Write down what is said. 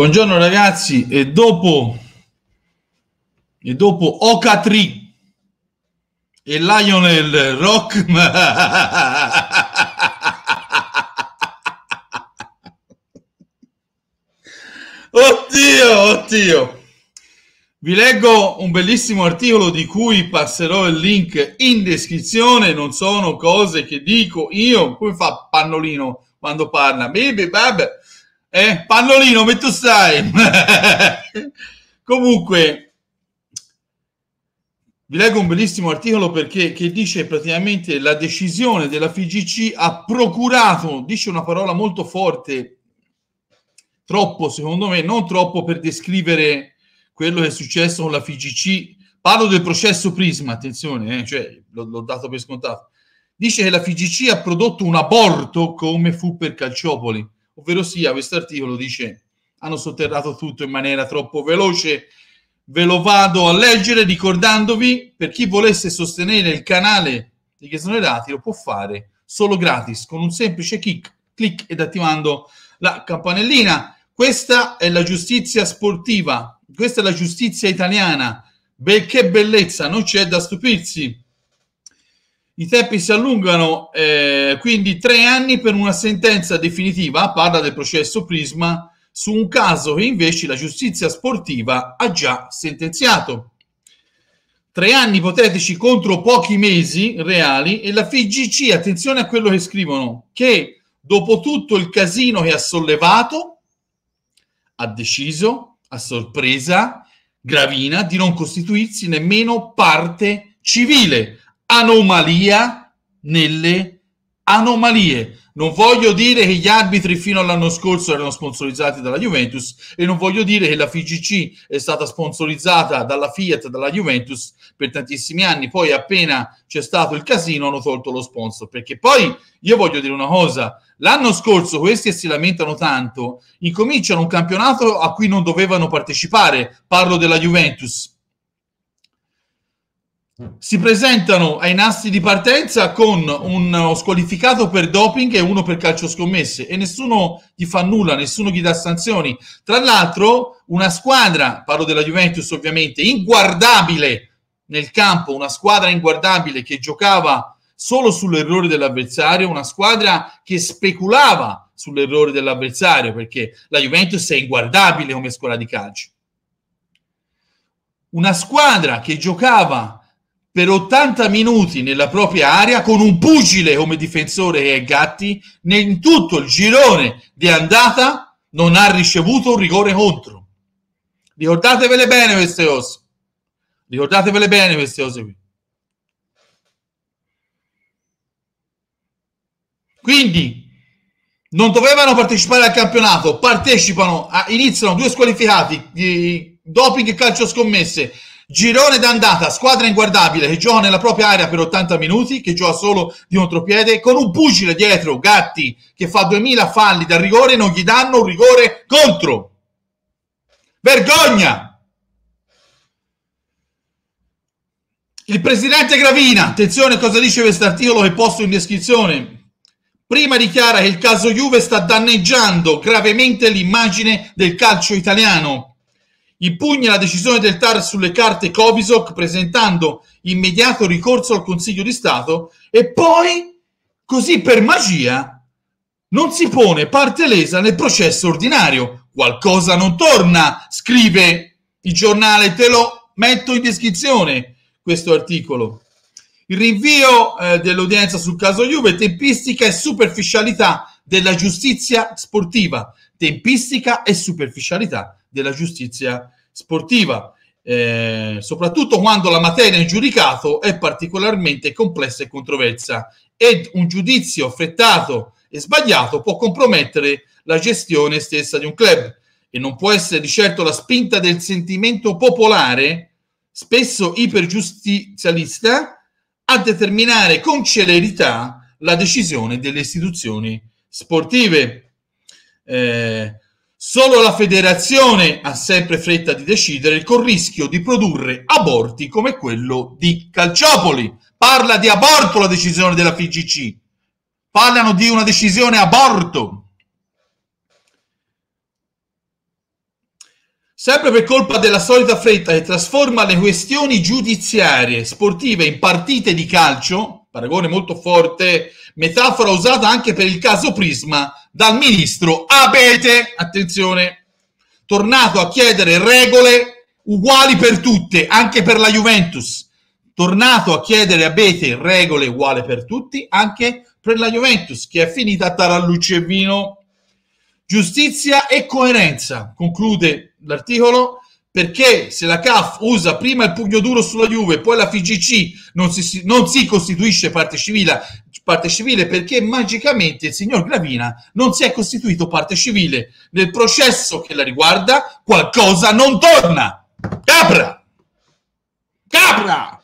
Buongiorno ragazzi e dopo e dopo Oka3 e Lionel Rock Oddio, oddio. Vi leggo un bellissimo articolo di cui passerò il link in descrizione, non sono cose che dico io, poi fa pannolino quando parla. Bebe, bebe. Eh, pannolino, come tu stai? Comunque, vi leggo un bellissimo articolo perché che dice praticamente la decisione della FIGC ha procurato, dice una parola molto forte, troppo secondo me, non troppo per descrivere quello che è successo con la FIGC. Parlo del processo Prisma, attenzione, eh, cioè, l'ho, l'ho dato per scontato. Dice che la FIGC ha prodotto un aborto come fu per Calciopoli ovvero sia questo articolo dice hanno sotterrato tutto in maniera troppo veloce. Ve lo vado a leggere ricordandovi per chi volesse sostenere il canale che sono i dati lo può fare solo gratis con un semplice clic, clic ed attivando la campanellina. Questa è la giustizia sportiva, questa è la giustizia italiana. Bel che bellezza, non c'è da stupirsi. I tempi si allungano eh, quindi tre anni per una sentenza definitiva, parla del processo Prisma, su un caso che invece la giustizia sportiva ha già sentenziato. Tre anni ipotetici contro pochi mesi reali e la FIGC, attenzione a quello che scrivono, che dopo tutto il casino che ha sollevato, ha deciso a sorpresa gravina di non costituirsi nemmeno parte civile anomalia nelle anomalie. Non voglio dire che gli arbitri fino all'anno scorso erano sponsorizzati dalla Juventus e non voglio dire che la FIGC è stata sponsorizzata dalla Fiat, dalla Juventus per tantissimi anni. Poi appena c'è stato il casino hanno tolto lo sponsor. Perché poi io voglio dire una cosa, l'anno scorso questi si lamentano tanto, incominciano un campionato a cui non dovevano partecipare, parlo della Juventus Mm. si presentano ai nastri di partenza con uno squalificato per doping e uno per calcio scommesse e nessuno gli fa nulla, nessuno gli dà sanzioni. Tra l'altro, una squadra, parlo della Juventus ovviamente, inguardabile nel campo, una squadra inguardabile che giocava solo sull'errore dell'avversario, una squadra che speculava sull'errore dell'avversario perché la Juventus è inguardabile come squadra di calcio. Una squadra che giocava per 80 minuti nella propria area con un pugile come difensore e è Gatti, in tutto il girone di andata non ha ricevuto un rigore contro. Ricordatevele bene queste cose. Ricordatevele bene queste cose qui. Quindi non dovevano partecipare al campionato, partecipano, a, iniziano due squalificati di doping e calcio scommesse Girone d'andata, squadra inguardabile che gioca nella propria area per 80 minuti, che gioca solo di un contropiede, con un pugile dietro, Gatti, che fa 2000 falli dal rigore, non gli danno un rigore contro. Vergogna! Il presidente Gravina, attenzione a cosa dice questo articolo che posto in descrizione. Prima dichiara che il caso Juve sta danneggiando gravemente l'immagine del calcio italiano impugna la decisione del TAR sulle carte Covisoc presentando immediato ricorso al Consiglio di Stato e poi, così per magia, non si pone parte lesa nel processo ordinario. Qualcosa non torna, scrive il giornale, te lo metto in descrizione questo articolo. Il rinvio eh, dell'udienza sul caso Juve, tempistica e superficialità della giustizia sportiva. Tempistica e superficialità della giustizia sportiva, eh, soprattutto quando la materia in giudicato è particolarmente complessa e controversa ed un giudizio affrettato e sbagliato può compromettere la gestione stessa di un club e non può essere di certo la spinta del sentimento popolare, spesso ipergiustizialista, a determinare con celerità la decisione delle istituzioni sportive. Eh, Solo la federazione ha sempre fretta di decidere col rischio di produrre aborti come quello di Calciopoli. Parla di aborto la decisione della FIGC. Parlano di una decisione aborto. Sempre per colpa della solita fretta che trasforma le questioni giudiziarie sportive in partite di calcio, paragone molto forte, metafora usata anche per il caso Prisma, dal ministro Abete, attenzione, tornato a chiedere regole uguali per tutte, anche per la Juventus. Tornato a chiedere Abete regole uguali per tutti, anche per la Juventus, che è finita a tarallucci e vino. Giustizia e coerenza, conclude l'articolo, perché se la CAF usa prima il pugno duro sulla Juve, poi la FIGC non si, non si costituisce parte civile, parte civile perché magicamente il signor Gravina non si è costituito parte civile nel processo che la riguarda, qualcosa non torna. Capra! Capra!